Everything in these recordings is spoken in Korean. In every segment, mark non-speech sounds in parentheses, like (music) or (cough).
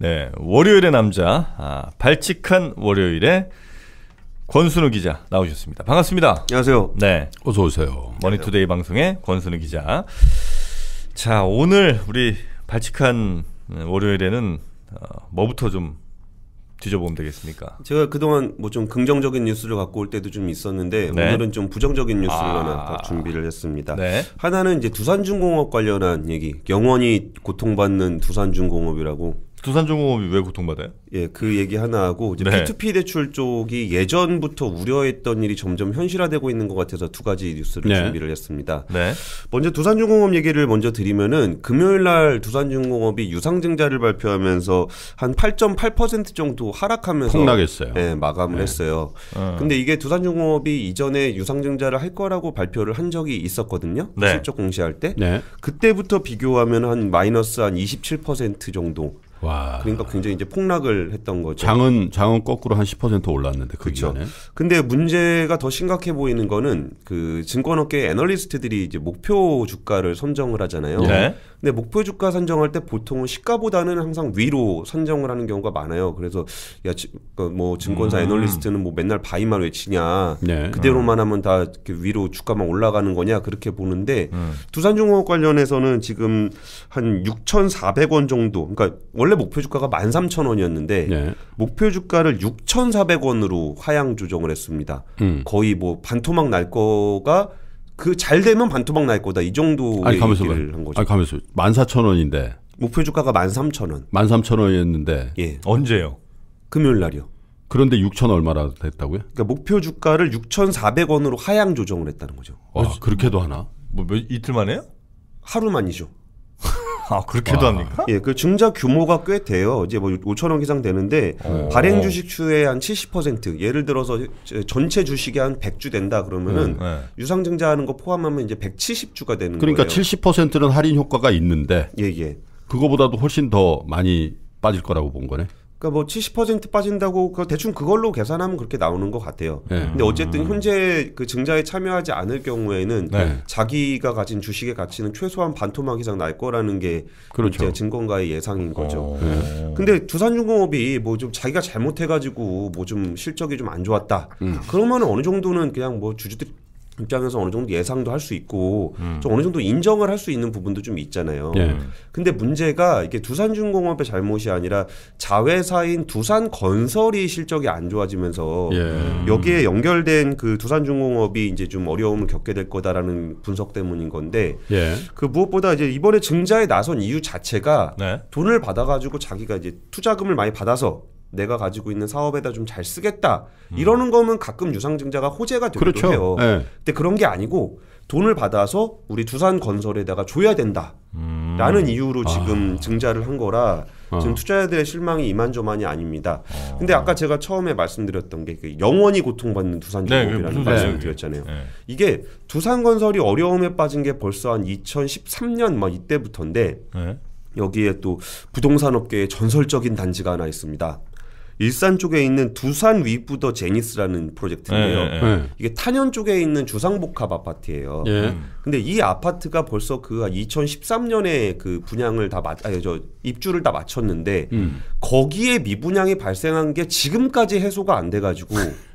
네, 월요일의 남자, 아, 발칙한 월요일에 권순우 기자 나오셨습니다. 반갑습니다. 안녕하세요. 네, 어서 오세요. 머니투데이 방송의 권순우 기자. 자, 오늘 우리 발칙한 월요일에는 어, 뭐부터 좀 뒤져보면 되겠습니까? 제가 그동안 뭐 좀 긍정적인 뉴스를 갖고 올 때도 좀 있었는데 네. 오늘은 좀 부정적인 뉴스를 아. 하나 준비를 했습니다. 네. 하나는 이제 두산중공업 관련한 얘기. 영원히 고통받는 두산중공업이라고 두산중공업이 왜 고통받아요? 예, 그 얘기 하나 하고 이제 네. P2P 대출 쪽이 예전부터 우려했던 일이 점점 현실화되고 있는 것 같아서 두 가지 뉴스를 네. 준비를 했습니다. 네. 먼저 두산중공업 얘기를 먼저 드리면은 금요일 날 두산중공업이 유상증자를 발표하면서 한 8.8% 정도 하락하면서 폭락했어요. 예, 마감을 네. 했어요. 어. 근데 이게 두산중공업이 이전에 유상증자를 할 거라고 발표를 한 적이 있었거든요. 네. 실적 공시할 때. 네. 그때부터 비교하면 한 마이너스 한 27% 정도 와. 그러니까 굉장히 이제 폭락을 했던 거죠. 장은 장은 거꾸로 한 10% 올랐는데 그 그렇죠. 기간에. 근데 문제가 더 심각해 보이는 거는 그 증권업계 애널리스트들이 이제 목표 주가를 선정을 하잖아요. 네. 근데 목표 주가 선정할 때 보통은 시가보다는 항상 위로 선정을 하는 경우가 많아요. 그래서 야뭐 그 증권사 음. 애널리스트는 뭐 맨날 바이만 외치냐 네. 그대로만 하면 다 이렇게 위로 주가만 올라가는 거냐 그렇게 보는데 음. 두산중공업 관련해서는 지금 한 6,400원 정도. 그러니까 원래 목표 주가가 13,000원이었는데 네. 목표 주가를 6,400원으로 하향 조정을 했습니다. 음. 거의 뭐 반토막 날 거가 그잘 되면 반토막 날 거다 이 정도 아니 가면서 한 거죠. 아니 가면서 만 사천 원인데 목표 주가가 만 삼천 원. 만 삼천 원이었는데 예. 언제요? 금요일 날이요. 그런데 6천 얼마라 됐다고요? 그러니까 목표 주가를 6,400원으로 하향 조정을 했다는 거죠. 아, 그렇게도 하나? 뭐 이틀 만에요? 하루만이죠. 아 그렇게도 와. 합니까? 예, 그 증자 규모가 꽤 돼요. 이제 뭐 5천 원 이상 되는데 오. 어. 발행 주식 수의 한 70% 예를 들어서 전체 주식이 한 100주 된다 그러면은 음, 네. 유상 증자하는 거 포함하면 이제 170주가 되는 그러니까 거예요. 그러니까 70%는 할인 효과가 있는데 예, 예. 그거보다도 훨씬 더 많이 빠질 거라고 본 거네. 그러니까 뭐 70% 빠진다고 그 대충 그걸로 계산하면 그렇게 나오는 것 같아요. 네. 근데 어쨌든 현재 그 증자에 참여하지 않을 경우에는 네. 자기가 가진 주식의 가치는 최소한 반토막 이상 날 거라는 게 그렇죠. 이제 증권가의 예상인 거죠. 어. 네. 근데 두산중공업이 뭐 좀 자기가 잘못해가지고 뭐 좀 실적이 좀 안 좋았다. 음. 그러면 어느 정도는 그냥 뭐 주주들 입장에서 어느 정도 예상도 할 수 있고 음. 좀 어느 정도 인정을 할 수 있는 부분도 좀 있잖아요. 예. 근데 문제가 이게 두산중공업의 잘못이 아니라 자회사인 두산건설이 실적이 안 좋아지면서 예. 여기에 연결된 그 두산중공업이 이제 좀 어려움을 겪게 될 거다라는 분석 때문인 건데 예. 그 무엇보다 이제 이번에 증자에 나선 이유 자체가 네. 돈을 받아가지고 자기가 이제 투자금을 많이 받아서 내가 가지고 있는 사업에다 좀 잘 쓰겠다 음. 이러는 거면 가끔 유상증자가 호재가 되기도 그렇죠. 해요. 네. 근데 그런 게 아니고 돈을 받아서 우리 두산 건설에다가 줘야 된다. 라는 음. 이유로 아. 지금 아. 증자를 한 거라 어. 지금 어. 투자자들의 실망이 이만저만이 아닙니다. 어. 근데 아까 제가 처음에 말씀드렸던 게 그 영원히 고통받는 두산중공업이라는 네, 말씀을 드렸잖아요. 네. 이게 두산건설이 어려움에 빠진 게 벌써 한 2013년 막 이때부터인데 네. 여기에 또 부동산 업계의 전설적인 단지가 하나 있습니다. 일산 쪽에 있는 두산 위브더 제니스라는 프로젝트인데요. 예, 예, 예, 이게 탄현 쪽에 있는 주상복합 아파트예요. 예. 근데 이 아파트가 벌써 그 2013년에 그 분양을 다 맞, 아니 저 입주를 다 마쳤는데 음. 거기에 미분양이 발생한 게 지금까지 해소가 안 돼가지고 (laughs)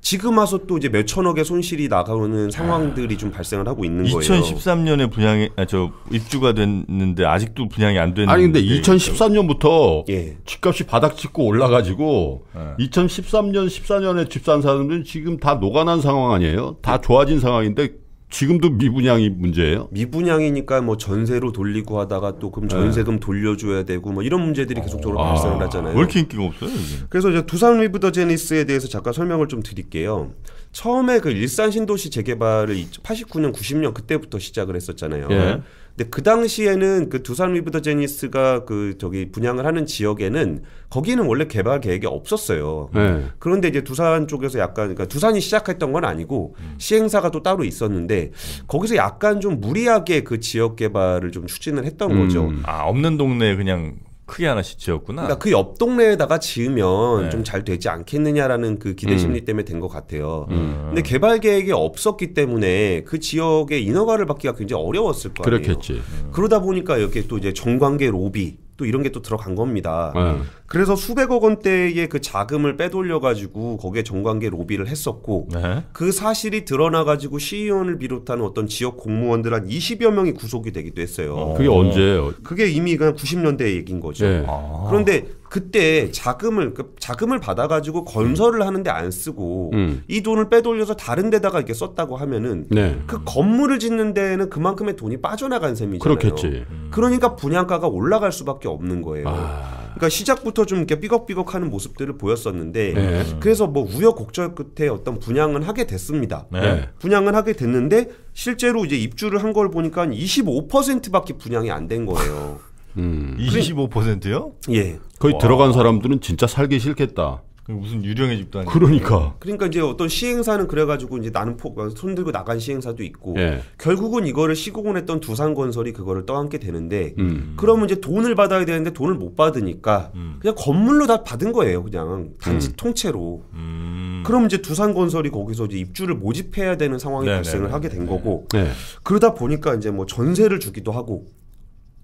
지금 와서 또 이제 몇 천억의 손실이 나가오는 아. 상황들이 좀 발생을 하고 있는 거예요. 2013년에 분양이 아, 저 입주가 됐는데 아직도 분양이 안됐는데 아니 근데 2013년부터 예. 집값이 바닥 찍고 올라가지고 예. 2013년 14년에 집 산 사람들은 지금 다 녹아난 상황 아니에요? 다 좋아진 상황인데 지금도 미분양이 문제예요? 미분양이니까 뭐 전세로 돌리고 하다가 또 그럼 전세금 네. 돌려줘야 되고 뭐 이런 문제들이 계속적으로 아, 발생을 하잖아요. 왜 이렇게 인기가 없어요? 이게. 그래서 이제 두산 리브 더 제니스에 대해서 잠깐 설명을 좀 드릴게요. 처음에 그 일산 신도시 재개발을 89년 90년 그때부터 시작을 했었잖아요. 예. 근데 그 당시에는 그 두산 리브더 제니스가 그 저기 분양을 하는 지역에는 거기는 원래 개발 계획이 없었어요. 네. 그런데 이제 두산 쪽에서 약간 그러니까 두산이 시작했던 건 아니고 음. 시행사가 또 따로 있었는데 거기서 약간 좀 무리하게 그 지역 개발을 좀 추진을 했던 음. 거죠. 아 없는 동네 그냥 크게 하나씩 지었구나. 그러니까 그 옆 동네에다가 지으면 네. 좀잘 되지 않겠느냐라는 그 기대 음. 심리 음. 때문에 된 것 같아요. 음. 근데 개발 계획이 없었기 때문에 그 지역의 인허가를 받기가 굉장히 어려웠을 거예요. 그렇겠지. 음. 그러다 보니까 이렇게 또 이제 정관계 로비 또 이런 게 또 들어간 겁니다. 네. 그래서 수백억 원대의 그 자금을 빼돌려 가지고 거기에 정관계 로비를 했었고 네. 그 사실이 드러나 가지고 시의원을 비롯한 어떤 지역 공무원들 한 20여 명이 구속이 되기도 했어요. 어, 그게 언제예요? 그게 이미 그냥 90년대 얘기인 거죠. 네. 아. 그런데 그때 자금을 그 자금을 받아 가지고 건설을 하는데 안 쓰고 음. 이 돈을 빼돌려서 다른 데다가 이렇게 썼다고 하면은 네. 그 건물을 짓는 데에는 그만큼의 돈이 빠져나간 셈이잖아요. 그렇겠지. 그러니까 분양가가 올라갈 수밖에 없는 거예요. 아. 그러니까 시작부터 좀 이렇게 삐걱삐걱하는 모습들을 보였었는데 네. 그래서 뭐 우여곡절 끝에 어떤 분양은 하게 됐습니다. 네. 네. 분양은 하게 됐는데 실제로 이제 입주를 한 걸 보니까 25%밖에 분양이 안 된 거예요. 음. 25%요? 예. 거의 와. 들어간 사람들은 진짜 살기 싫겠다. 무슨 유령의 집단이 그러니까 그러니까 이제 어떤 시행사는 그래가지고 이제 나는 포, 손 들고 나간 시행사도 있고 예. 결국은 이거를 시공했던 을 두산건설이 그거를 떠안게 되는데 음. 그러면 이제 돈을 받아야 되는데 돈을 못 받으니까 음. 그냥 건물로 다 받은 거예요 그냥 단지 음. 통째로 음. 그럼 이제 두산건설이 거기서 이제 입주를 모집해야 되는 상황이 네네. 발생을 하게 된 거고 네. 그러다 보니까 이제 뭐 전세를 주기도 하고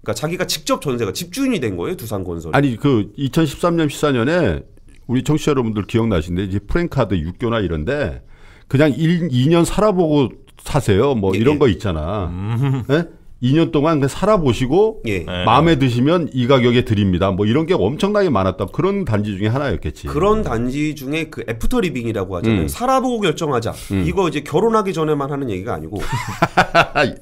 그러니까 자기가 직접 전세가 집주인이 된 거예요 두산건설 아니 그 2013년 14년에 우리 청취자 여러분들 기억나시는데 이제 프랭카드 육교나 이런데 그냥 1, 2년 살아보고 사세요. 뭐 예, 이런 예. 거 있잖아. 음. 예? 2년 동안 살아보시고 예. 마음에 드시면 이 가격에 드립니다. 뭐 이런 게 엄청나게 많았다. 그런 단지 중에 하나였겠지. 그런 단지 중에 그 애프터 리빙이라고 하잖아요. 음. 살아보고 결정하자. 음. 이거 이제 결혼하기 전에만 하는 얘기가 아니고. (laughs)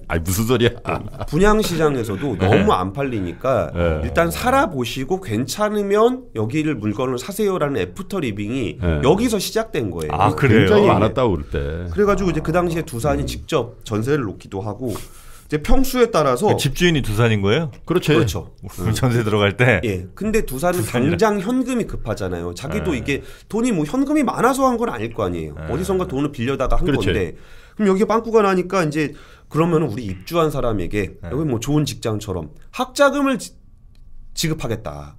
아 무슨 소리야. 어, 분양 시장에서도 네. 너무 안 팔리니까 네. 일단 살아보시고 괜찮으면 여기를 물건을 사세요라는 애프터 리빙이 네. 여기서 시작된 거예요. 아 그래요. 굉장히 아. 많았다 그럴 때. 그래가지고 이제 그 당시에 두산이 음. 직접 전세를 놓기도 하고 이제 평수에 따라서 그 집주인이 두산인 거예요? 그렇죠. 그렇죠. 음. 음. 전세 들어갈 때. 예. 근데 두산은 두산이라. 당장 현금이 급하잖아요. 자기도 네. 이게 돈이 뭐 현금이 많아서 한 건 아닐 거 아니에요. 네. 어디선가 돈을 빌려다가 한 그렇죠. 건데. 그럼 여기 빵꾸가 나니까 이제 그러면 우리 입주한 사람에게 네. 여기 뭐 좋은 직장처럼 학자금을 지, 급하겠다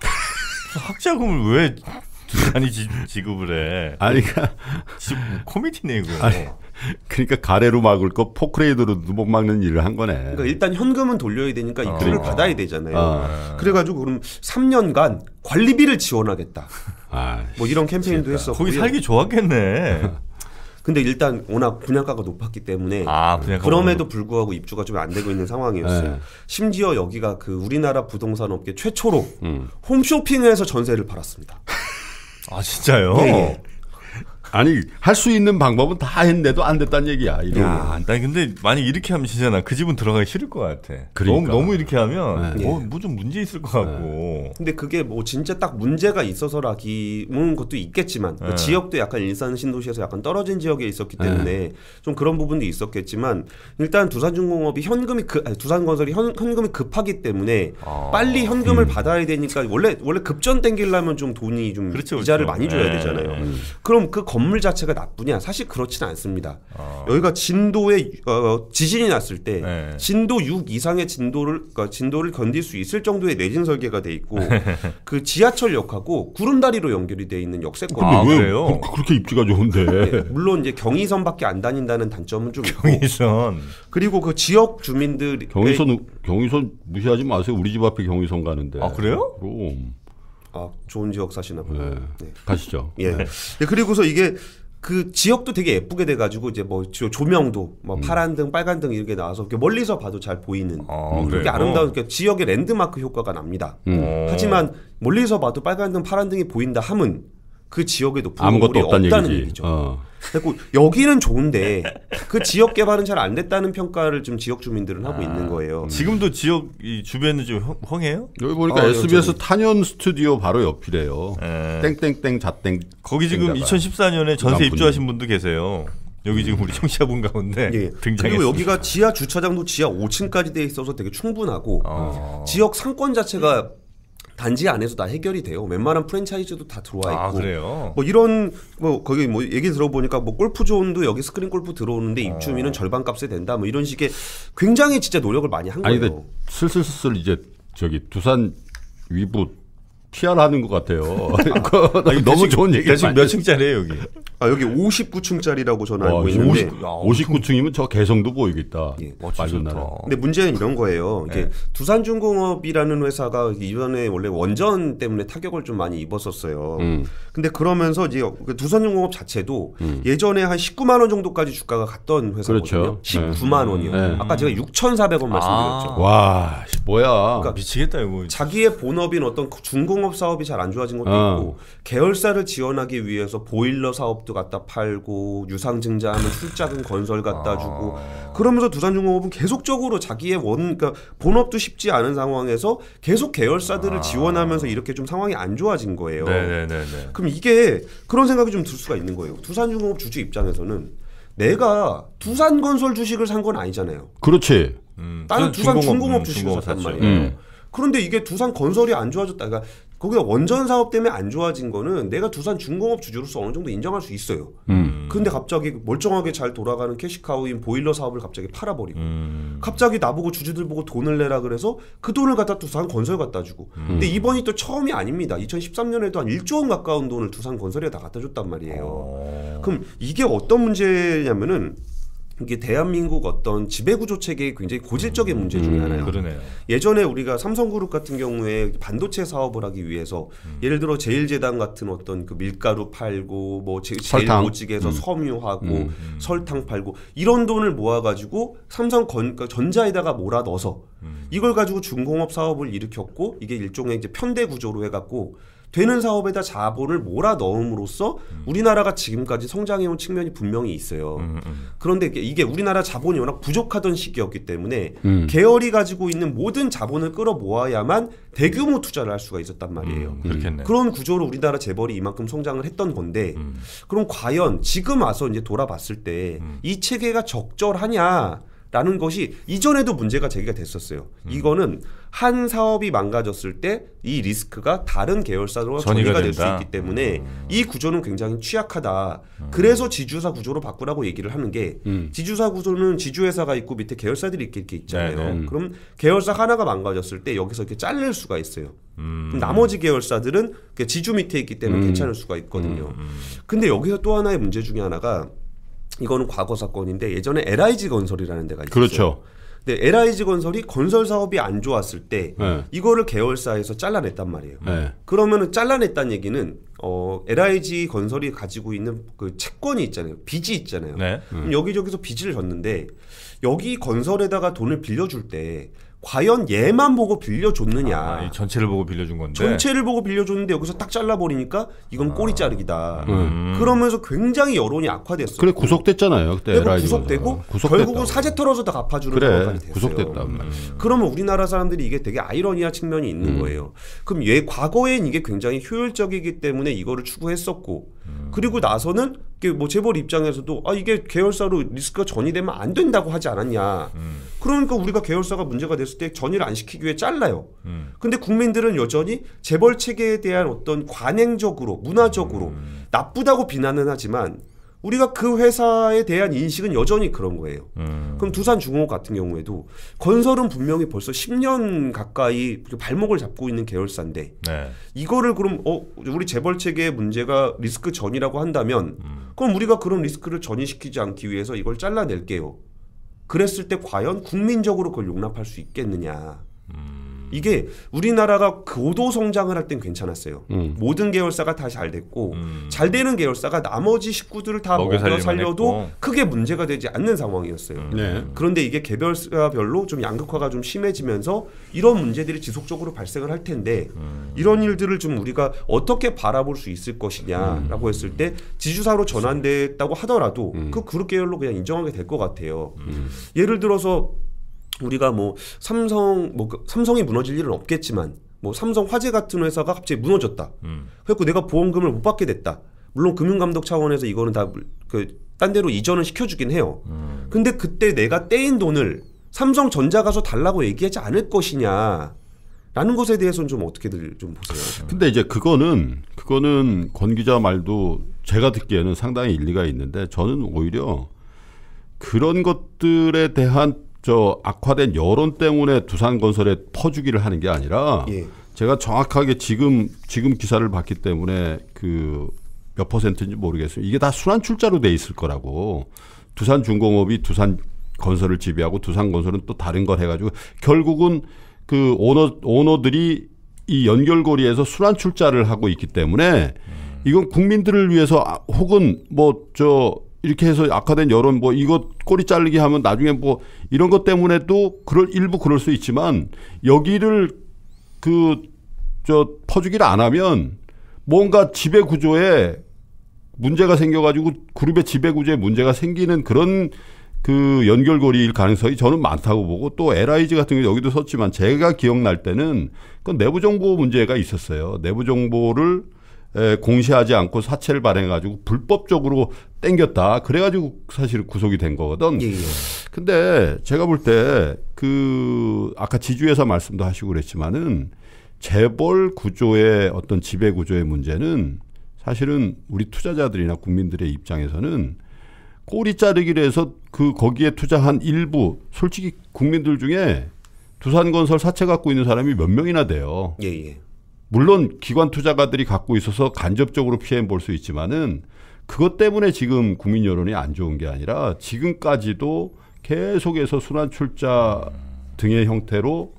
(laughs) 학자금을 왜 두산이 지, 급을 해? 아니, 그러니까 뭐 코미디네 이거. 아니. 네. (laughs) 그러니까 가래로 막을 거 포크레이드로도 못 막는 일을 한 거네. 그러니까 일단 현금은 돌려야 되니까 이금을 어. 받아야 되잖아요. 어. 그래가지고 그럼 3년간 관리비를 지원하겠다. 아, 뭐 이런 캠페인도 했어. 거기 살기 좋았겠네. (laughs) 근데 일단 워낙 분양가가 높았기 때문에 아, 그럼에도 불구하고 입주가 좀 안 되고 있는 상황이었어요. 네. 심지어 여기가 그 우리나라 부동산 업계 최초로 음. 홈쇼핑에서 전세를 팔았습니다. 아 진짜요? 네. 아니 할 수 있는 방법은 다 했는데도 안됐단 얘기야. 이런 야, 나 근데 만약 이렇게 하면 진짜 그 집은 들어가기 싫을 것 같아. 그러니까. 너무 너무 이렇게 하면 네. 뭐좀 뭐 문제 있을 것 같고. 네. 근데 그게 뭐 진짜 딱 문제가 있어서라기는 것도 있겠지만 그 네. 그 지역도 약간 일산 신도시에서 약간 떨어진 지역에 있었기 네. 때문에 좀 그런 부분도 있었겠지만 일단 두산중공업이 현금이 그아 두산건설이 현, 현금이 급하기 때문에 아. 빨리 현금을 음. 받아야 되니까 원래 원래 급전 땡기려면 좀 돈이 좀 그렇죠, 이자를 그렇죠. 많이 줘야 네. 되잖아요. 음. 그럼 그 거, 건물 자체가 나쁘냐? 사실 그렇지는 않습니다. 어. 여기가 진도에 어, 어, 지진이 났을 때 네. 진도 6 이상의 진도를 그러니까 진도를 견딜 수 있을 정도의 내진 설계가 돼 있고 (laughs) 그 지하철역하고 구름다리로 연결이 돼 있는 역세권. 아, 왜요? 그, 그, 그렇게 입지가 좋은데. 네, 물론 이제 경의선밖에 안 다닌다는 단점은 좀 경의선. 있고. 그리고 그 지역 주민들 경의선 경의선 무시하지 마세요. 우리 집 앞에 경의선 가는데. 아, 그래요? 그럼. 아, 좋은 지역 사시나 보네. 네. 가시죠. 예. 네. 예, 그리고서 이게 그 지역도 되게 예쁘게 돼가지고 이제 뭐 조명도 뭐 음. 파란 등, 빨간 등 이렇게 나와서 이렇게 멀리서 봐도 잘 보이는 아, 음, 그렇게 아름다운 어. 지역의 랜드마크 효과가 납니다. 음. 하지만 멀리서 봐도 빨간 등, 파란 등이 보인다 함은 그 지역에 도 아무것도 없다는, 없다는 얘기지. 얘기죠. 어. 그리고 여기는 좋은데 그 지역 개발은 잘 안 됐다는 평가를 좀 지역 주민들은 하고 아, 있는 거예요. 음. 지금도 지역 주변은 좀 흥, 해요 여기 보니까 아, SBS 여전히. 탄현 스튜디오 바로 옆이래요. 에. 예. 땡땡땡 자땡. 거기 지금 2014년에 전세 입주하신 분도 계세요. 여기 지금 우리 청취자분 가운데 예. 등장했 그리고 여기가 지하 주차장도 지하 5층까지 돼 있어서 되게 충분하고 어. 지역 상권 자체가 단지 안에서 다 해결이 돼요. 웬만한 프랜차이즈도 다 들어와 아, 있고. 아, 그래요? 뭐 이런 뭐 거기 뭐 얘기 들어보니까 뭐 골프 존도 여기 스크린 골프 들어오는데 어. 입주민은 어. 절반 값에 된다. 뭐 이런 식의 굉장히 진짜 노력을 많이 한 아니, 거예요. 아니 근데 슬슬슬슬 이제 저기 두산 위부 피할하는 것 같아요. (laughs) (laughs) 아 너무 좋은 얘기. 대신 몇 층짜리예요 여기? 아 여기 59층짜리라고 저는 와, 알고 있는데 50, 야, 59층이면 저 개성도 보이겠다. 예. 와, 맑은 근데 문제는 이런 거예요. 네. 이게 예. 두산중공업이라는 회사가 이번에 원래 원전 때문에 타격을 좀 많이 입었었어요. 음. 근데 그러면서 이제 그 두산중공업 자체도 음. 예전에 한 19만 원 정도까지 주가가 갔던 회사거든요. 그렇죠. 19만 네. 원이요. 네. 아까 제가 6,400원 아. 말씀드렸죠. 와 뭐야? 그러니까 미치겠다 이거. 자기의 본업인 어떤 중공업 공업 사업이 잘 안 좋아진 것도 어. 있고 계열사를 지원하기 위해서 보일러 사업도 갖다 팔고 유상 증자하면 출자금 건설 갖다 아. 주고 그러면서 두산중공업은 계속적으로 자기의 원 그러니까 본업도 쉽지 않은 상황에서 계속 계열사들을 아. 지원하면서 이렇게 좀 상황이 안 좋아진 거예요. 네네네네. 그럼 이게 그런 생각이 좀 들 수가 있는 거예요. 두산중공업 주주 입장에서는 내가 두산건설 주식을 산 건 아니잖아요. 그렇지. 음, 나는 두산 중공업, 중공업 음, 주식을 샀단 말이에요. 음. 그런데 이게 두산 건설이 안 좋아졌다. 그러니까 거기다 원전 사업 때문에 안 좋아진 거는 내가 두산 중공업 주주로서 어느 정도 인정할 수 있어요. 그런데 음. 갑자기 멀쩡하게 잘 돌아가는 캐시카우인 보일러 사업을 갑자기 팔아버리고 음. 갑자기 나보고 주주들 보고 돈을 내라 그래서 그 돈을 갖다 두산 건설 갖다 주고 음. 근데 이번이 또 처음이 아닙니다. 2013년에도 한 1조 원 가까운 돈을 두산 건설에 다 갖다 줬단 말이에요. 오. 어. 그럼 이게 어떤 문제냐면은 이게 대한민국 어떤 지배구조 체계의 굉장히 고질적인 음, 문제 중에 음, 하나예요. 그러네요. 예전에 우리가 삼성그룹 같은 경우에 반도체 사업을 하기 위해서 음. 예를 들어 제일제당 같은 어떤 그 밀가루 팔고 뭐 제, 제일 오직에서 섬유하고 설탕 팔고 이런 돈을 모아가지고 삼성 건, 그러니까 전자에다가 몰아넣어서 이걸 가지고 중공업 사업을 일으켰고 이게 일종의 이제 편대 구조로 해갖고 되는 사업에다 자본을 몰아 넣음으로써 음. 우리나라가 지금까지 성장해온 측면이 분명히 있어요. 음, 음. 음. 그런데 이게 우리나라 자본이 워낙 부족하던 시기였기 때문에 음. 계열이 가지고 있는 모든 자본을 끌어모아야만 대규모 투자를 할 수가 있었단 말이에요. 음, 그런 구조로 우리나라 재벌이 이만큼 성장을 했던 건데 그럼 과연 지금 와서 이제 돌아봤을 때 이 체계가 적절하냐? 라는 것이 이전에도 문제가 제기가 됐었어요. 이거는 한 사업이 망가졌을 때 이 리스크가 다른 계열사로 전이가, 될 수 있기 때문에 음. 이 구조는 굉장히 취약하다. 음. 그래서 지주사 구조로 바꾸라고 얘기를 하는 게 음. 지주사 구조는 지주회사가 있고 밑에 계열사들이 이렇게, 있잖아요. 네네. 네. 음. 그럼 계열사 하나가 망가졌을 때 여기서 이렇게 잘릴 수가 있어요. 음. 그럼 나머지 계열사들은 지주 밑에 있기 때문에 음. 괜찮을 수가 있거든요. 근데 여기서 또 하나의 문제 중에 하나가 이거는 과거 사건인데 예전에 LIG 건설이라는 데가 있었어요. 그렇죠. 근데 LIG 건설이 건설 사업이 안 좋았을 때 네. 이거를 계열사에서 잘라냈단 말이에요. 네. 그러면은 잘라냈다는 얘기는 어, LIG 건설이 가지고 있는 그 채권이 있잖아요. 빚이 있잖아요. 네. 음. 여기저기서 빚을 졌는데 여기 건설에다가 돈을 빌려줄 때 과연 얘만 보고 빌려줬느냐. 아, 전체를 보고 빌려준 건데. 전체를 보고 빌려줬는데 여기서 딱 잘라버리니까 이건 아. 꼬리 자르기다. 음. 그러면서 굉장히 여론이 악화됐어요. 그래 구속됐잖아요 그때. 네, 뭐 구속되고 어, 구속됐다. 결국은 사재 털어서 다 갚아주는 그래, 까지 됐어요. 구속됐다. 음. 그러면 우리나라 사람들이 이게 되게 아이러니한 측면이 있는 음. 거예요. 그럼 얘 과거엔 이게 굉장히 효율적이기 때문에 이거를 추구했었고 음. 그리고 나서는 뭐 재벌 입장에서도 아 이게 계열사로 리스크가 전이되면 안 된다고 하지 않았냐. 음. 그러니까 우리가 계열사가 문제가 됐을 때 전이를 안 시키기 위해 잘라요. 음. 근데 국민들은 여전히 재벌 체계에 대한 어떤 관행적으로 문화적으로 음. 나쁘다고 비난은 하지만 우리가 그 회사에 대한 인식은 여전히 그런 거예요. 음. 그럼 두산중공업 같은 경우에도 건설은 분명히 벌써 10년 가까이 발목을 잡고 있는 계열사인데 네. 이거를 그럼 어 우리 재벌 체계의 문제가 리스크 전이라고 한다면 음. 그럼 우리가 그런 리스크를 전이시키지 않기 위해서 이걸 잘라낼게요. 그랬을 때 과연 국민적으로 그걸 용납할 수 있겠느냐. 음. 이게 우리나라가 고도 성장을 할 땐 괜찮았어요. 음. 모든 계열사가 다 잘 됐고 음. 잘 되는 계열사가 나머지 식구들을 다 먹여, 먹여 살려도 했고. 크게 문제가 되지 않는 상황이었어요. 음. 네. 그런데 이게 개별사별로 좀 양극화가 좀 심해지면서 이런 문제들이 지속적으로 발생을 할 텐데 음. 이런 일들을 좀 우리가 어떻게 바라볼 수 있을 것이냐라고 음. 했을 때 지주사로 전환됐다고 하더라도 음. 그 그룹 계열로 그냥 인정하게 될 것 같아요. 예를 들어서 우리가 뭐 삼성 뭐 그 삼성이 무너질 일은 없겠지만 뭐 삼성 화재 같은 회사가 갑자기 무너졌다. 음. 그래갖고 내가 보험금을 못 받게 됐다. 물론 금융감독 차원에서 이거는 다 그딴 데로 이전을 시켜주긴 해요. 음. 근데 그때 내가 떼인 돈을 삼성전자 가서 달라고 얘기하지 않을 것이냐. 라는 것에 대해서는 좀 어떻게들 좀 보세요. 음. 근데 이제 그거는 그거는 권 기자 말도 제가 듣기에는 상당히 일리가 있는데 저는 오히려 그런 것들에 대한 저 악화된 여론 때문에 두산 건설에 퍼주기를 하는 게 아니라 예. 제가 정확하게 지금 지금 기사를 봤기 때문에 그 몇 퍼센트인지 모르겠어요. 이게 다 순환 출자로 돼 있을 거라고. 두산 중공업이 두산 건설을 지배하고 두산 건설은 또 다른 걸 해가지고 결국은 그 오너 오너들이 이 연결고리에서 순환 출자를 하고 있기 때문에 음. 이건 국민들을 위해서 아, 혹은 뭐저 이렇게 해서 악화된 여론 뭐 이거 꼬리 자르기 하면 나중에 뭐 이런 것 때문에 또 그럴 일부 그럴 수 있지만 여기를 그 저 퍼주기를 안 하면 뭔가 지배 구조에 문제가 생겨가지고 그룹의 지배 구조에 문제가 생기는 그런 그 연결고리일 가능성이 저는 많다고 보고 또 LIG 같은 경우 여기도 썼지만 제가 기억날 때는 그 내부 정보 문제가 있었어요. 내부 정보를 공시하지 않고 사채를 발행해가지고 불법적으로 땡겼다. 그래가지고 사실 구속이 된 거거든. 예, 예. 근데 제가 볼 때 그 아까 지주에서 말씀도 하시고 그랬지만은 재벌 구조의 어떤 지배 구조의 문제는 사실은 우리 투자자들이나 국민들의 입장에서는 꼬리 자르기로 해서 그 거기에 투자한 일부 솔직히 국민들 중에 두산건설 사채 갖고 있는 사람이 몇 명이나 돼요. 예, 예. 물론 기관 투자가들이 갖고 있어서 간접적으로 피해 볼 수 있지만은 그것 때문에 지금 국민 여론이 안 좋은 게 아니라 지금까지도 계속해서 순환 출자 등의 형태로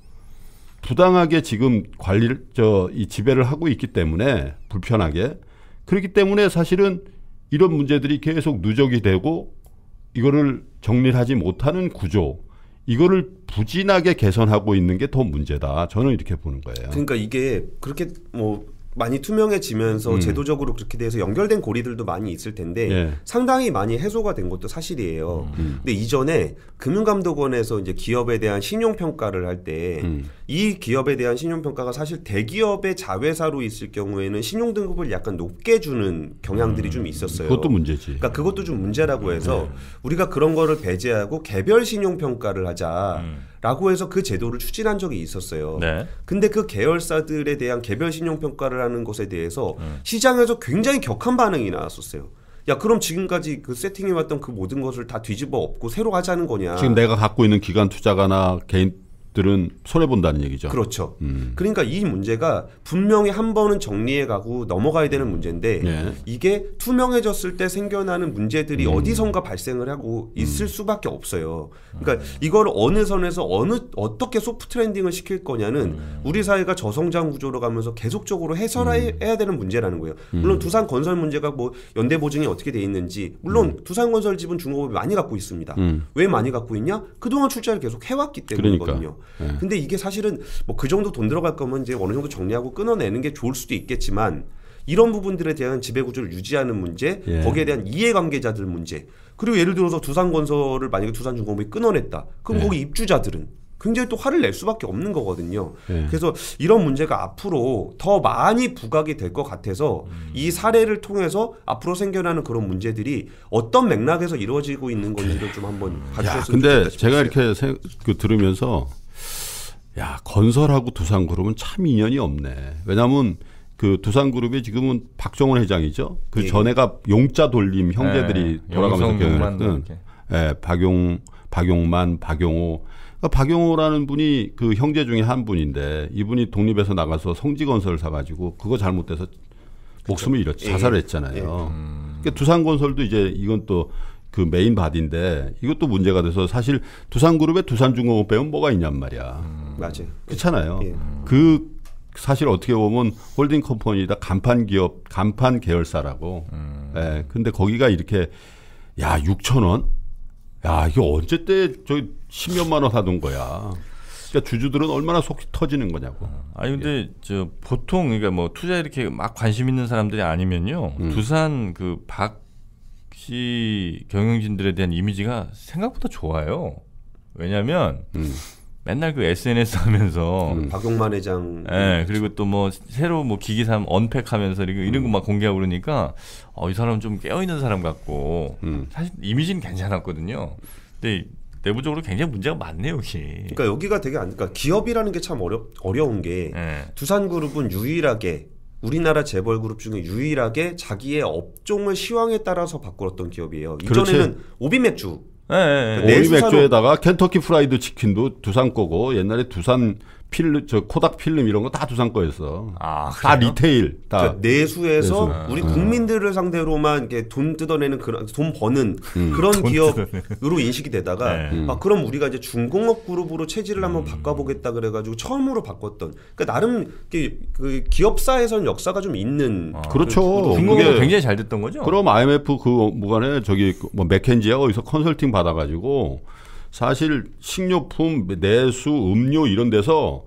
부당하게 지금 관리를 저이 지배를 하고 있기 때문에 불편하게 그렇기 때문에 사실은 이런 문제들이 계속 누적이 되고 이거를 정리하지 못하는 구조 이거를 부진하게 개선하고 있는 게 더 문제다. 저는 이렇게 보는 거예요. 그러니까 이게 그렇게 뭐 많이 투명해지면서 음. 제도적으로 그렇게 돼서 연결된 고리들도 많이 있을 텐데 예. 상당히 많이 해소가 된 것도 사실이에요. 음. 음. 근데 이전에 금융감독원에서 이제 기업에 대한 신용 평가를 할 때이 음. 기업에 대한 신용 평가가 사실 대기업의 자회사로 있을 경우에는 신용 등급을 약간 높게 주는 경향들이 음. 좀 있었어요. 그것도 문제지. 그러니까 그것도 좀 문제라고 해서 네. 우리가 그런 거를 배제하고 개별 신용 평가를 하자. 음. 라고 해서 그 제도를 추진한 적이 있었어요. 네. 근데 그 계열사들에 대한 개별 신용평가를 하는 것에 대해서 음. 시장에서 굉장히 격한 반응이 나왔었어요. 야 그럼 지금까지 그 세팅해왔던 그 모든 것을 다 뒤집어 엎고 새로 하자는 거냐? 지금 내가 갖고 있는 기관 투자가나 개인 들은 손해 본다는 얘기죠. 그렇죠. 음. 그러니까 이 문제가 분명히 한 번은 정리해 가고 넘어가야 되는 문제인데 네. 이게 투명해졌을 때 생겨나는 문제들이 음. 어디선가 발생을 하고 음. 있을 음. 수밖에 없어요. 그러니까 음. 이걸 어느 선에서 어느 어떻게 소프트 랜딩을 시킬 거냐는 음. 우리 사회가 저성장 구조로 가면서 계속적으로 해설해야 되는 문제라는 거예요. 물론 두산 건설 문제가 뭐 연대 보증이 어떻게 돼 있는지 물론 두산 건설 지분 중공업이 많이 갖고 있습니다. 왜 많이 갖고 있냐? 그동안 출자를 계속 해왔기 때문이거든요. 그러니까. 네. 근데 이게 사실은 뭐 그 정도 돈 들어갈 거면 이제 어느 정도 정리하고 끊어내는 게 좋을 수도 있겠지만 이런 부분들에 대한 지배 구조를 유지하는 문제, 예. 거기에 대한 이해관계자들 문제. 그리고 예를 들어서 두산건설을 만약에 두산중공업이 끊어냈다. 그럼 예. 거기 입주자들은 굉장히 또 화를 낼 수밖에 없는 거거든요. 네. 그래서 이런 문제가 앞으로 더 많이 부각이 될 것 같아서 음. 이 사례를 통해서 앞으로 생겨나는 그런 문제들이 어떤 맥락에서 이루어지고 있는 건지를 네. 좀 한번 봐주셨으면 좋겠습니다. 근데 제가 이렇게 생, 그, 들으면서 야 건설하고 두산그룹은 참 인연이 없네. 왜냐하면 그 두산그룹이 지금은 박정원 회장이죠. 그 예, 예. 전에가 용자 돌림 형제들이 네, 돌아가면서 경영했던 예, 박용 박용만 박용호 그러니까 박용호라는 분이 그 형제 중에 한 분인데 이분이 독립해서 나가서 성지건설을 사가지고 그거 잘못돼서 목숨을 잃었죠. 자살을 했잖아요. 예. 음. 그러니까 두산건설도 이제 이건 또그 메인 바디인데 이것도 문제가 돼서 사실 두산그룹에 두산중공업 빼면 뭐가 있냔 말이야. 음. 맞아요. 그렇잖아요. 예. 그 사실 어떻게 보면 홀딩 컴퍼니다 간판 기업 간판 계열사라고. 음. 예. 근데 거기가 이렇게 야 6천 원. 야 이거 언제 때 저기 1몇만원 하던 거야. 그러니까 주주들은 얼마나 속이 터지는 거냐고. 음. 아니 근데 예. 저 보통 그러니까 뭐 투자 이렇게 막 관심 있는 사람들이 아니면요 음. 두산 그박 역시 경영진들에 대한 이미지가 생각보다 좋아요. 왜냐하면 음. 맨날 그 SNS 하면서 음. 박용만 회장, 예, 그리고 또 뭐 새로 뭐 기기 삼 언팩하면서 이런 이런 음. 거막 공개하고 그러니까 어, 이 사람 좀 깨어 있는 사람 같고 음. 사실 이미지는 괜찮았거든요. 근데 내부적으로 굉장히 문제가 많네요 여기. 그러니까 여기가 되게 안, 그러니까 기업이라는 게 참 어려 어려운 게 네. 두산 그룹은 유일하게 우리나라 재벌 그룹 중에 유일하게 자기의 업종을 시황에 따라서 바꾸었던 기업이에요. 이전에는 오비맥주. 예, 예, 예. 그러니까 오비맥주에다가 켄터키 프라이드 치킨도 두산 거고 옛날에 두산 필름 저 코닥 필름 이런 거 다 두산 거였어. 아, 다 리테일. 다 그러니까 내수에서 내수. 우리 음. 국민들을 상대로만 이렇게 돈 뜯어내는 그런 돈 버는 음. 그런 돈 기업으로 인식이 되다가 네. 아, 음. 막 그럼 우리가 이제 중공업 그룹으로 체질을 한번 음. 바꿔보겠다 그래가지고 처음으로 바꿨던. 그러니까 나름 그 기업사에선 역사가 좀 있는. 아, 그렇죠. 그 중국이 굉장히 잘 됐던 거죠. 그럼 IMF 그 뭐간에 어, 저기 그 뭐맥켄지하고 어디서 컨설팅 받아가지고. 사실 식료품, 내수, 음료 이런 데서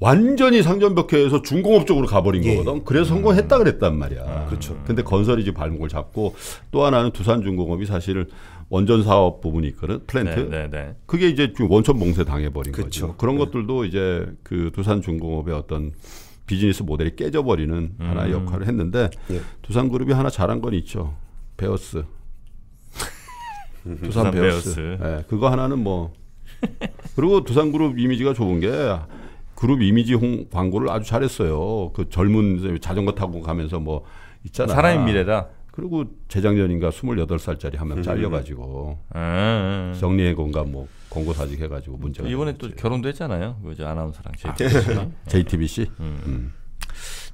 완전히 상전벽해에서 중공업 쪽으로 가버린 예. 거거든. 그래서 성공했다 그랬단 말이야. 아, 그렇죠. 근데 건설이 지 발목을 잡고 또 하나는 두산중공업이 사실 원전 사업 부분이 있거든. 플랜트. 네, 네, 네. 그게 이제 원천 봉쇄 당해버린 그렇죠. 거죠. 그런 네. 것들도 이제 그 두산중공업의 어떤 비즈니스 모델이 깨져버리는 음. 하나의 역할을 했는데 예. 두산그룹이 하나 잘한 건 있죠. 베어스. 음. 두산, 베어스. 네, 그거 하나는 뭐 그리고 두산 그룹 이미지가 좋은 게 그룹 이미지 홍 광고를 아주 잘했어요. 그 젊은 자전거 타고 가면서 뭐 있잖아. 사람의 미래다. 그리고 재작년인가 28살짜리 한명 음. 잘려가지고 음. 정리해 건가 뭐 권고 사직 해가지고 문제가 이번에 또 결혼도 했잖아요. 그 아나운서랑 JTBC. 아, JTBC? 음. 음.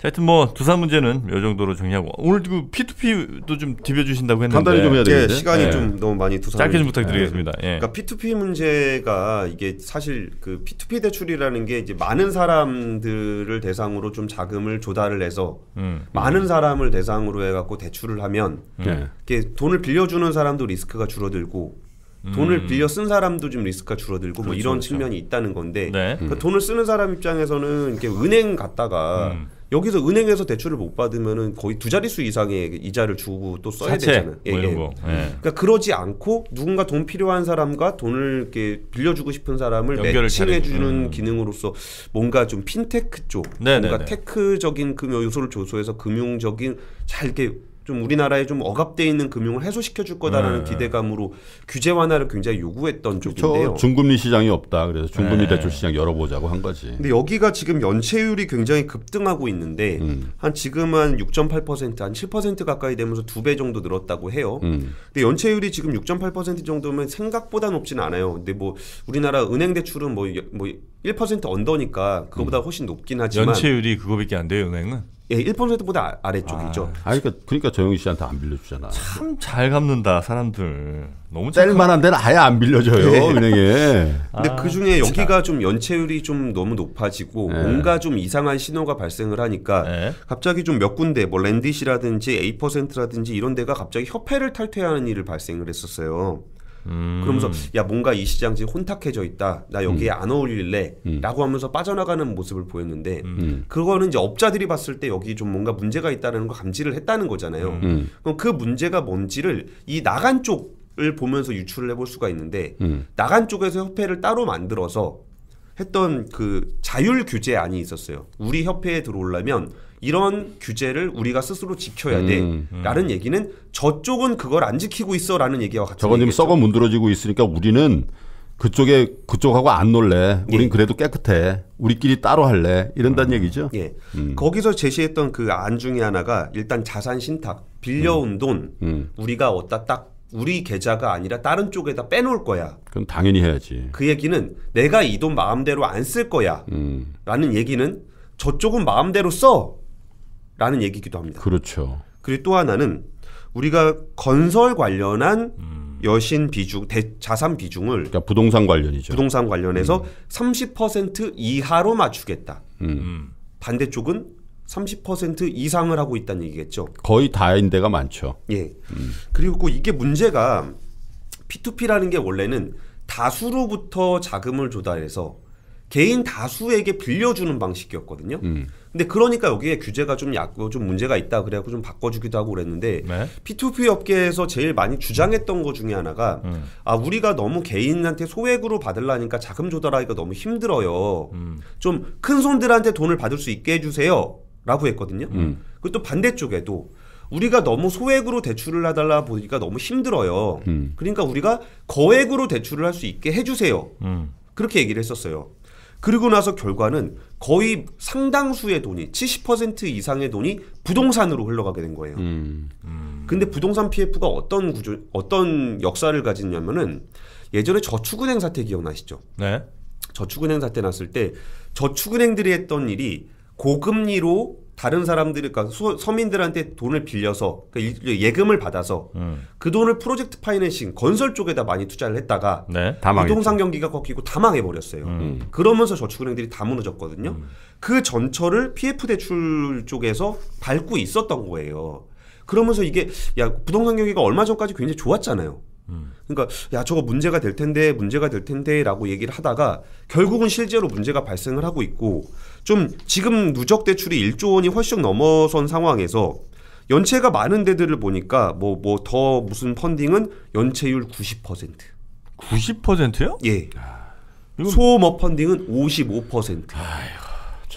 하여튼 뭐 두산 문제는 요 정도로 정리하고 오늘 그 P2P도 좀집어주신다고 했는데 간단히 좀 해야 예, 되는데 시간이 예. 좀 너무 많이 두산 짧게 좀 부탁드리겠습니다. 예. 예. 그러니까 P2P 문제가 이게 사실 그 P2P 대출이라는 게 이제 많은 사람들을 대상으로 좀 자금을 조달을 해서 음. 많은 사람을 대상으로 해갖고 대출을 하면 음. 예. 이게 돈을 빌려주는 사람도 리스크가 줄어들고 음. 돈을 음. 빌려 쓴 사람도 좀 리스크가 줄어들고 뭐 그렇죠, 뭐 이런 그렇죠. 측면이 있다는 건데 네. 그러니까 돈을 쓰는 사람 입장에서는 이렇게 은행 갔다가 음. 여기서 은행에서 대출을 못 받으면은 거의 두 자릿수 이상의 이자를 주고 또 써야 자체, 되잖아요. 예, 뭐 이런 예, 예. 거. 예. 그러니까 그러지 않고 누군가 돈 필요한 사람과 돈을 이렇게 빌려주고 싶은 사람을 매칭해 주는 음. 기능으로서 뭔가 좀 핀테크 쪽, 네네네. 네, 뭔가 네. 테크적인 금융 요소를 조소해서 금융적인 잘게 좀 우리나라에 좀 억압돼 있는 금융을 해소시켜 줄 거다라는 네. 기대감으로 규제 완화를 굉장히 요구했던 쪽인데요. 중금리 시장이 없다. 그래서 중금리 네. 대출 시장 열어보자고 한 거지. 근데 여기가 지금 연체율이 굉장히 급등하고 있는데 음. 한 지금 한 6.8%한 7% 가까이 되면서 두 배 정도 늘었다고 해요. 음. 근데 연체율이 지금 6.8% 정도면 생각보다 높진 않아요. 근데 뭐 우리나라 은행 대출은 뭐뭐 뭐1% 언더니까 그거보다 음. 훨씬 높긴 하지만 연체율이 그거밖에 안 돼요, 은행은. 예, 1%보다 아, 아래쪽이죠. 아, 아 그러니까, 그러니까 정영희 씨한테 안 빌려주잖아. 참 잘 갚는다, 사람들. 너무 짤만한 데는 아예 안 빌려줘요, 네. 은행에. 아, 근데 아, 그 중에 여기가 좀 연체율이 좀 너무 높아지고 네. 뭔가 좀 이상한 신호가 발생을 하니까 네. 갑자기 좀 몇 군데, 뭐 랜디시라든지 에이퍼센트라든지 이런 데가 갑자기 협회를 탈퇴하는 일을 발생을 했었어요. 음. 그러면서 야 뭔가 이 시장 지금 혼탁해져 있다. 나 여기에 음. 안 어울릴래라고 음. 하면서 빠져나가는 모습을 보였는데 음. 그거는 이제 업자들이 봤을 때 여기 좀 뭔가 문제가 있다는 라걸 감지를 했다는 거잖아요. 음. 그럼 그 문제가 뭔지를 이 나간 쪽을 보면서 유출을 해볼 수가 있는데 나간 쪽에서 협회를 따로 만들어서 했던 그 자율 규제안이 있었어요. 우리 협회에 들어오려면 이런 규제를 우리가 스스로 지켜야 음, 돼라는 얘기는 저쪽은 그걸 안 지키고 있어라는 얘기와 같은. 저건 지금 죠 썩어 문드러지고 있으니까 우리는 그쪽에 그쪽하고 안 놀래. 예. 우린 예. 그래도 깨끗해. 우리끼리 따로 할래. 이런단 음. 얘기죠. 예. 음. 거기서 제시했던 그 안 중에 하나가 일단 자산 신탁 빌려온 음. 돈 음. 우리가 어디다 딱 우리 계좌가 아니라 다른 쪽에다 빼놓을 거야. 그럼 당연히 해야지. 그 얘기는 내가 이 돈 마음대로 안 쓸 거야. 음. 라는 얘기는 저쪽은 마음대로 써. 라는 얘기기도 합니다. 그렇죠. 그리고 또 하나는 우리가 건설 관련한 음. 여신 비중, 대, 자산 비중을 그러니까 부동산 관련이죠. 부동산 관련해서 음. 30% 이하로 맞추겠다. 음. 음. 반대쪽은 30% 이상을 하고 있다는 얘기겠죠. 거의 다인 데가 많죠. 예. 음. 그리고 이게 문제가 P2P라는 게 원래는 다수로부터 자금을 조달해서 개인 다수에게 빌려주는 방식이었거든요. 음. 근데 그러니까 여기에 규제가 좀 약고 뭐 좀 문제가 있다 그래갖고 좀 바꿔주기도 하고 그랬는데 네? P2P 업계에서 제일 많이 주장했던 것 중에 하나가 음. 아 우리가 너무 개인한테 소액으로 받으려니까 자금 조달하기가 너무 힘들어요. 음. 좀큰 손들한테 돈을 받을 수 있게 해주세요라고 했거든요. 음. 그리고 또 반대쪽에도 우리가 너무 소액으로 대출을 해달라 보니까 너무 힘들어요. 음. 그러니까 우리가 거액으로 대출을 할 수 있게 해주세요. 음. 그렇게 얘기를 했었어요. 그리고 나서 결과는 거의 상당수의 돈이 70% 이상의 돈이 부동산으로 흘러가게 된 거예요. 음. 음. 근데 부동산 PF가 어떤 구조 어떤 역사를 가지냐면은 예전에 저축은행 사태 기억나시죠? 네. 저축은행 사태 났을 때 저축은행들이 했던 일이 고금리로 다른 사람들, 그러니까 소, 서민들한테 돈을 빌려서 그러니까 예금을 받아서 음. 그 돈을 프로젝트 파이낸싱 건설 쪽에다 많이 투자를 했다가 네, 부동산 경기가 꺾이고 다 망해버렸어요. 음. 음. 그러면서 저축은행들이 다 무너졌거든요. 음. 그 전철을 PF 대출 쪽에서 밟고 있었던 거예요. 그러면서 이게 야 부동산 경기가 얼마 전까지 굉장히 좋았잖아요. 음. 그러니까 야 저거 문제가 될 텐데 문제가 될 텐데라고 얘기를 하다가 결국은 실제로 문제가 발생을 하고 있고 좀 지금 누적 대출이 1조 원이 훨씬 넘어선 상황에서 연체가 많은 데들을 보니까 뭐 뭐 더 무슨 펀딩은 연체율 90%. 90%요? 예. 아, 소모업 펀딩은 55%. 아휴.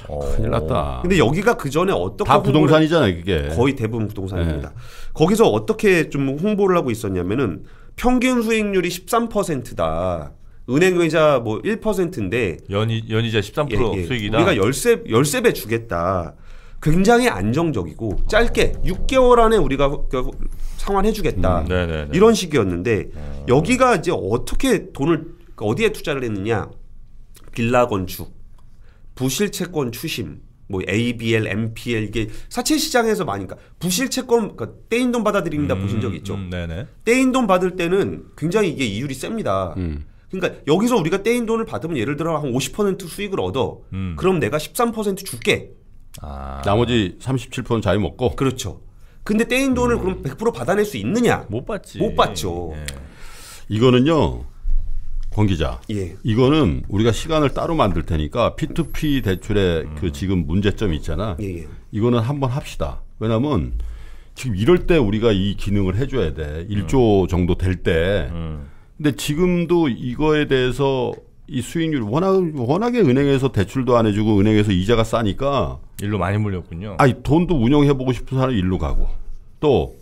어... 큰일 났다. 어. 근데 여기가 그 전에 어떻게 다 부동산이잖아요, 그게. 거의 대부분 부동산입니다. 네. 거기서 어떻게 좀 홍보를 하고 있었냐면은 평균 수익률이 13%다. 은행 이자 뭐 1%인데 연이 연이자 13% 예, 예. 수익이다. 우리가 열세 열세 배 주겠다. 굉장히 안정적이고 짧게 6개월 안에 우리가 그 상환해 주겠다. 음, 네, 네, 네. 이런 식이었는데 음. 여기가 이제 어떻게 돈을 그 어디에 투자를 했느냐? 빌라 건축, 부실채권 추심, 뭐 ABL, MPL 이게 사채 시장에서 많이 그러니까 부실 채권 그러니까 떼인 돈 받아들입니다 음, 보신 적 있죠? 음, 네네. 떼인 돈 받을 때는 굉장히 이게 이율이 셉니다. 음. 그러니까 여기서 우리가 떼인 돈을 받으면 예를 들어 한 50% 수익을 얻어. 음. 그럼 내가 13% 줄게. 아. 나머지 37%는 자유 먹고. 그렇죠. 근데 떼인 돈을 음. 그럼 100% 받아낼 수 있느냐? 못 받지. 못 받죠. 예. 이거는요. 권 기자. 예. 이거는 우리가 시간을 따로 만들 테니까 P2P 대출의 그 음. 그 지금 문제점 있잖아. 예, 예 이거는 한번 합시다. 왜냐면 지금 이럴 때 우리가 이 기능을 해줘야 돼. 1조 음. 정도 될 때. 음. 근데 지금도 이거에 대해서 이 수익률 워낙 워낙에 은행에서 대출도 안 해주고 은행에서 이자가 싸니까 일로 많이 몰렸군요 아니 돈도 운영해 보고 싶은 사람 일로 가고 또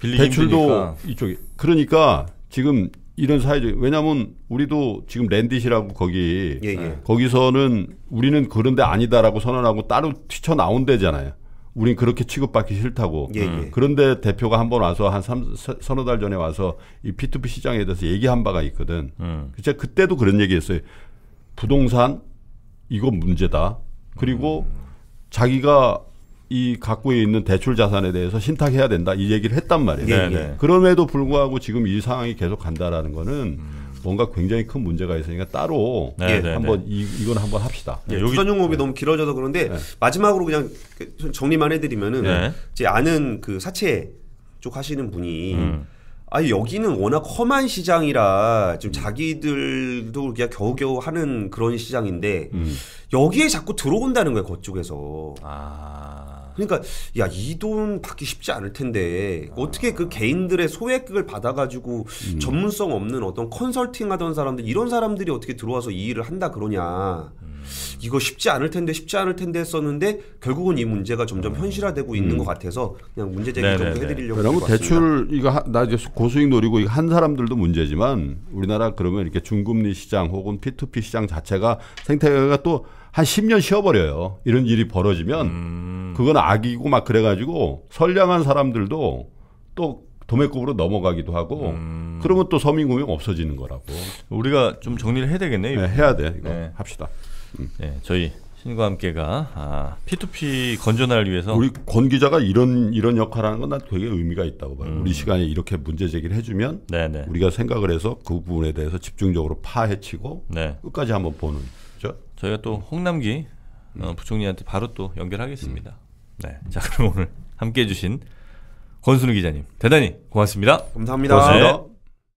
대출도 힘드니까. 이쪽에 그러니까 지금 이런 사회적 왜냐하면 우리도 지금 랜딧이라고 거기 예, 예. 거기서는 우리는 그런데 아니다라고 선언하고 따로 튀쳐 나온데잖아요 우린 그렇게 취급받기 싫다고. 예, 음. 예. 그런데 대표가 한번 와서 한 3, 서너 달 전에 와서 이 P2P 시장에 대해서 얘기한 바가 있거든. 음. 제가 그때도 그런 얘기했어요. 부동산 이거 문제다. 그리고 음. 자기가 이 갖고 있는 대출 자산에 대해서 신탁해야 된다 이 얘기를 했단 말이에요. 예, 예. 그럼에도 불구하고 지금 이 상황이 계속 간다라는 거는 음. 뭔가 굉장히 큰 문제가 있으니까 따로 네, 예, 한번 네. 이, 이건 한번 합시다. 예, 여기 전용업이 너무 길어져서 그런데 마지막으로 그냥 정리만 해드리면은 제 아는 그 사채 쪽 하시는 분이 음. 아 여기는 워낙 험한 시장이라 지금 음. 자기들도 그냥 겨우겨우 하는 그런 시장인데 음. 여기에 자꾸 들어온다는 거예요 그쪽에서. 아. 그러니까 야 이 돈 받기 쉽지 않을 텐데 어떻게 그 개인들의 소액을 받아가지고 음. 전문성 없는 어떤 컨설팅하던 사람들 이런 사람들이 어떻게 들어와서 이 일을 한다 그러냐. 음. 이거 쉽지 않을 텐데 쉽지 않을 텐데 했었는데 결국은 이 문제가 점점 음. 현실화되고 있는 음. 것 같아서 그냥 문제 제기 좀 해드리려고 그리고 대출 이거 하, 나 이제 고수익 노리고 이거 한 사람들도 문제지만 우리나라 그러면 이렇게 중금리 시장 혹은 P2P 시장 자체가 생태계가 또 한 10년 쉬어버려요. 이런 일이 벌어지면 음. 그건 악이고 막 그래가지고 선량한 사람들도 또 도매급으로 넘어가기도 하고 음. 그러면 또 서민금융 없어지는 거라고 우리가 좀 정리를 해야 되겠네요. 네, 해야 돼. 이거 네. 합시다. 네, 저희 신과 함께가 아, P2P 건전화를 위해서 우리 권 기자가 이런 이런 역할하는 건 난 되게 의미가 있다고 봐요. 음. 우리 시간에 이렇게 문제 제기를 해주면 네네. 네. 우리가 생각을 해서 그 부분에 대해서 집중적으로 파헤치고 네. 끝까지 한번 보는. 그렇죠? 저희가 또 홍남기 음. 어, 부총리한테 바로 또 연결하겠습니다. 음. 네, 자 그럼 오늘 함께해주신 권순우 기자님 대단히 고맙습니다. 감사합니다. 고맙습니다. 네.